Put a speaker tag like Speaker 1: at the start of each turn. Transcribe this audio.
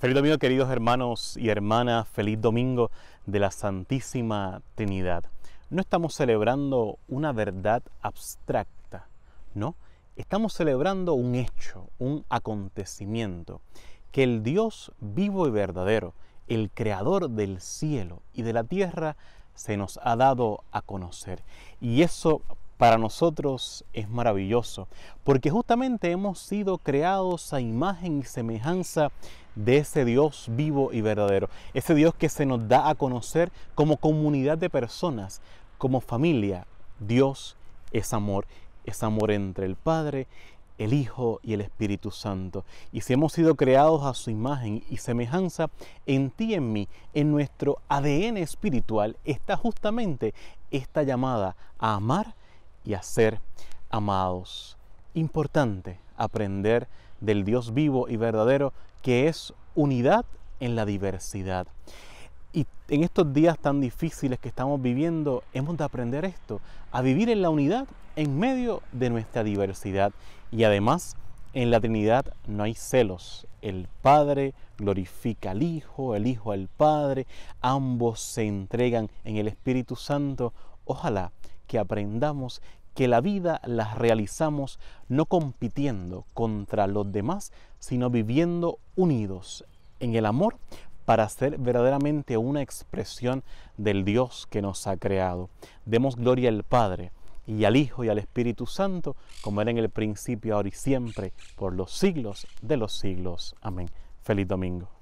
Speaker 1: Feliz domingo queridos hermanos y hermanas, feliz domingo de la Santísima Trinidad. No estamos celebrando una verdad abstracta, ¿no? Estamos celebrando un hecho, un acontecimiento, que el Dios vivo y verdadero, el creador del cielo y de la tierra, se nos ha dado a conocer. Y eso para nosotros es maravilloso, porque justamente hemos sido creados a imagen y semejanza de ese Dios vivo y verdadero. Ese Dios que se nos da a conocer como comunidad de personas, como familia. Dios es amor. Es amor entre el Padre, el Hijo y el Espíritu Santo. Y si hemos sido creados a su imagen y semejanza, en ti, en mí, en nuestro ADN espiritual está justamente esta llamada a amar y a ser amados importante aprender del Dios vivo y verdadero, que es unidad en la diversidad. Y en estos días tan difíciles que estamos viviendo, hemos de aprender esto, a vivir en la unidad en medio de nuestra diversidad. Y además, en la Trinidad no hay celos. El Padre glorifica al Hijo, el Hijo al Padre, ambos se entregan en el Espíritu Santo. Ojalá que aprendamos que la vida la realizamos no compitiendo contra los demás, sino viviendo unidos en el amor para ser verdaderamente una expresión del Dios que nos ha creado. Demos gloria al Padre y al Hijo y al Espíritu Santo, como era en el principio, ahora y siempre, por los siglos de los siglos. Amén. Feliz domingo.